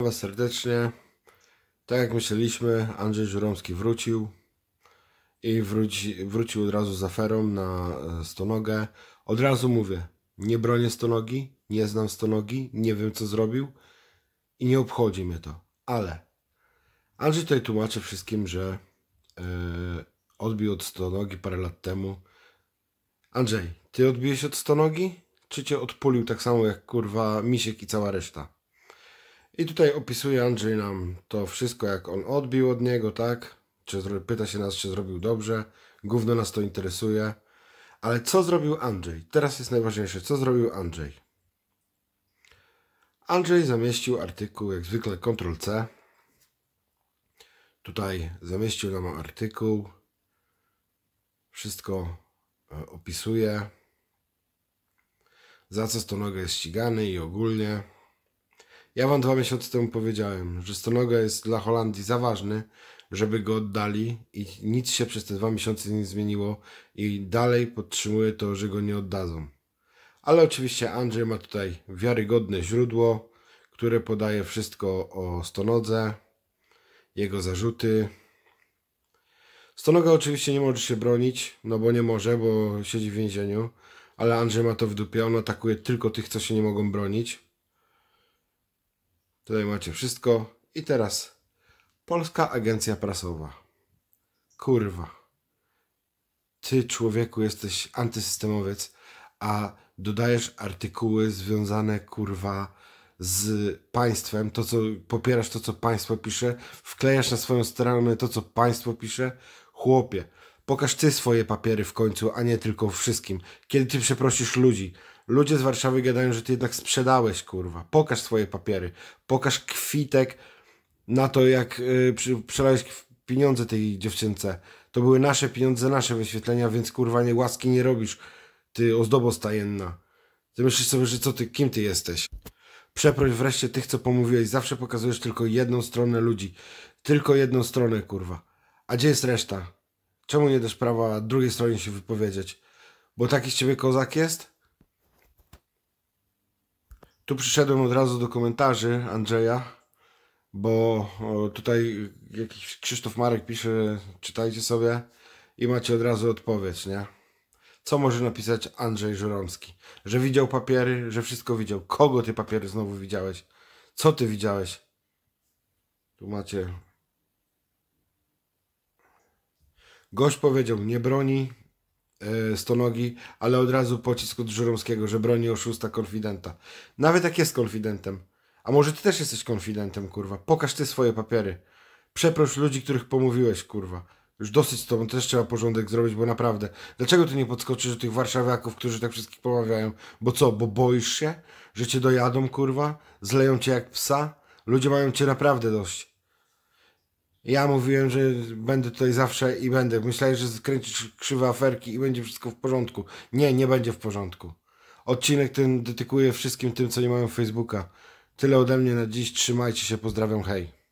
Was serdecznie. Tak jak myśleliśmy, Andrzej Żuromski wrócił i wróci, wrócił od razu za ferą na e, stonogę. Od razu mówię, nie bronię stonogi, nie znam stonogi, nie wiem co zrobił i nie obchodzi mnie to. Ale Andrzej tutaj tłumaczy wszystkim, że yy, odbił od stonogi parę lat temu. Andrzej, ty odbiłeś od stonogi? Czy cię odpulił tak samo jak kurwa Misiek i cała reszta? I tutaj opisuje Andrzej nam to wszystko, jak on odbił od niego, tak? Czy pyta się nas, czy zrobił dobrze. Gówno nas to interesuje. Ale co zrobił Andrzej? Teraz jest najważniejsze. Co zrobił Andrzej? Andrzej zamieścił artykuł, jak zwykle Ctrl-C. Tutaj zamieścił nam artykuł. Wszystko e, opisuje. Za co Stonogę jest ścigany i ogólnie. Ja wam dwa miesiące temu powiedziałem, że Stonoga jest dla Holandii za ważny, żeby go oddali i nic się przez te dwa miesiące nie zmieniło i dalej podtrzymuję to, że go nie oddadzą. Ale oczywiście Andrzej ma tutaj wiarygodne źródło, które podaje wszystko o Stonodze, jego zarzuty. Stonoga oczywiście nie może się bronić, no bo nie może, bo siedzi w więzieniu, ale Andrzej ma to w dupie, on atakuje tylko tych, co się nie mogą bronić. Tutaj macie wszystko. I teraz Polska Agencja Prasowa. Kurwa. Ty, człowieku, jesteś antysystemowiec, a dodajesz artykuły związane, kurwa, z państwem, to co popierasz to, co państwo pisze, wklejasz na swoją stronę to, co państwo pisze. Chłopie, pokaż ty swoje papiery w końcu, a nie tylko wszystkim. Kiedy ty przeprosisz ludzi, Ludzie z Warszawy gadają, że ty jednak sprzedałeś, kurwa. Pokaż swoje papiery. Pokaż kwitek na to, jak y, przelałeś pieniądze tej dziewczynce. To były nasze pieniądze, nasze wyświetlenia, więc kurwa nie łaski nie robisz. Ty ozdobo stajenna. Ty myślisz sobie, że co ty, kim ty jesteś? Przeproś wreszcie tych, co pomówiłeś. Zawsze pokazujesz tylko jedną stronę ludzi. Tylko jedną stronę, kurwa. A gdzie jest reszta? Czemu nie dasz prawa drugiej stronie się wypowiedzieć? Bo taki z ciebie kozak jest? Tu przyszedłem od razu do komentarzy Andrzeja, bo tutaj jakiś Krzysztof Marek pisze, czytajcie sobie i macie od razu odpowiedź, nie? Co może napisać Andrzej Żuromski? Że widział papiery, że wszystko widział. Kogo ty papiery znowu widziałeś? Co ty widziałeś? Tu macie. Gość powiedział, nie broni, E, stonogi, ale od razu pocisk od Żuromskiego, że broni oszusta konfidenta. Nawet jak jest konfidentem. A może ty też jesteś konfidentem, kurwa. Pokaż ty swoje papiery. Przeproś ludzi, których pomówiłeś, kurwa. Już dosyć z tobą, też trzeba porządek zrobić, bo naprawdę. Dlaczego ty nie podskoczysz do tych warszawiaków, którzy tak wszystkich pomawiają? Bo co, bo boisz się? Że cię dojadą, kurwa? Zleją cię jak psa? Ludzie mają cię naprawdę dość. Ja mówiłem, że będę tutaj zawsze i będę. Myślałem, że skręcisz krzywe aferki i będzie wszystko w porządku. Nie, nie będzie w porządku. Odcinek ten dedykuje wszystkim tym, co nie mają Facebooka. Tyle ode mnie na dziś. Trzymajcie się, pozdrawiam, hej.